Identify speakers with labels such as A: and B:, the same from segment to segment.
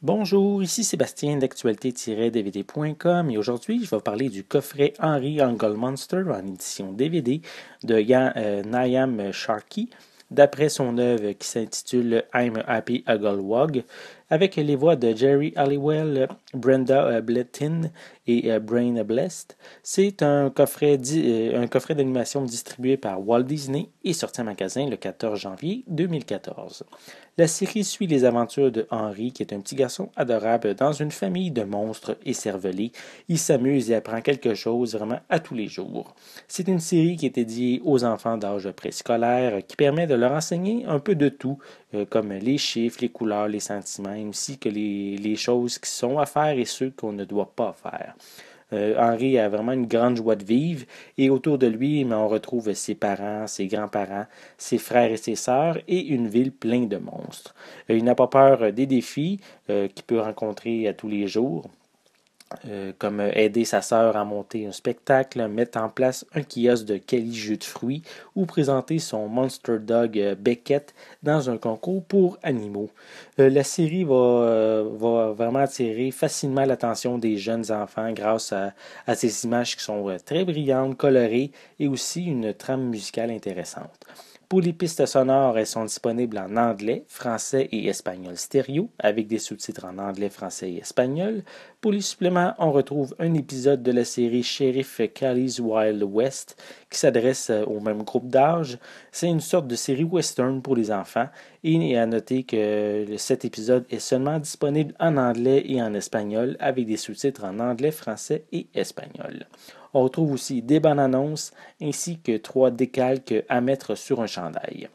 A: Bonjour, ici Sébastien d'actualité-dvd.com et aujourd'hui je vais vous parler du coffret Henry Angle Monster en édition DVD de Niamh euh, Sharkey d'après son œuvre qui s'intitule I'm a Happy Ugly Wog avec les voix de Jerry Halliwell, Brenda euh, Blettin et euh, Brain Blessed. C'est un coffret, euh, un coffret d'animation distribué par Walt Disney et sorti en magasin le 14 janvier 2014. La série suit les aventures de Henry, qui est un petit garçon adorable dans une famille de monstres et cervelés. Il s'amuse et apprend quelque chose vraiment à tous les jours. C'est une série qui est dédiée aux enfants d'âge préscolaire, qui permet de leur enseigner un peu de tout, comme les chiffres, les couleurs, les sentiments ainsi que les, choses qui sont à faire et ceux qu'on ne doit pas faire. Euh, Henri a vraiment une grande joie de vivre et autour de lui, on retrouve ses parents, ses grands-parents, ses frères et ses sœurs et une ville pleine de monstres. Euh, il n'a pas peur des défis euh, qu'il peut rencontrer à tous les jours. Euh, comme euh, aider sa sœur à monter un spectacle, mettre en place un kiosque de Kelly jus de fruits ou présenter son Monster Dog euh, Beckett dans un concours pour animaux. la série va, va, vraiment attirer facilement l'attention des jeunes enfants grâce à, à ces images qui sont très brillantes, colorées et aussi une trame musicale intéressante. Pour les pistes sonores elles sont disponibles en anglais, français et espagnol stéréo, avec des sous-titres en anglais, français et espagnol. Pour les suppléments, on retrouve un épisode de la série Sheriff Cali's Wild West qui s'adresse euh, au même groupe d'âge. C'est une sorte de série western pour les enfants. Et à noter que cet épisode est seulement disponible en anglais et en espagnol, avec des sous-titres en anglais, français et espagnol. On retrouve aussi des bonnes annonces ainsi que trois décalques à mettre sur un chandail.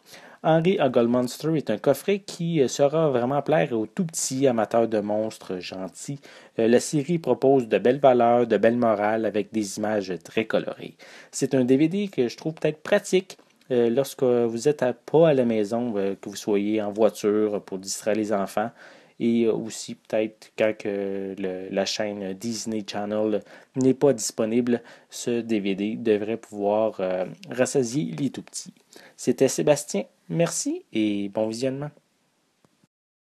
A: Henry Huggle Monster est un coffret qui euh, sera vraiment plaire aux tout petits amateurs de monstres gentils. Euh, la série propose de belles valeurs, de belles morales avec des images très colorées. C'est un DVD que je trouve peut-être pratique euh, lorsque vous n'êtes pas à la maison, que vous soyez en voiture pour distraire les enfants et euh, aussi peut-être quand que la chaîne Disney Channel n'est pas disponible, ce DVD devrait pouvoir euh, rassasier les tout petits. C'était Sébastien, merci et bon visionnement.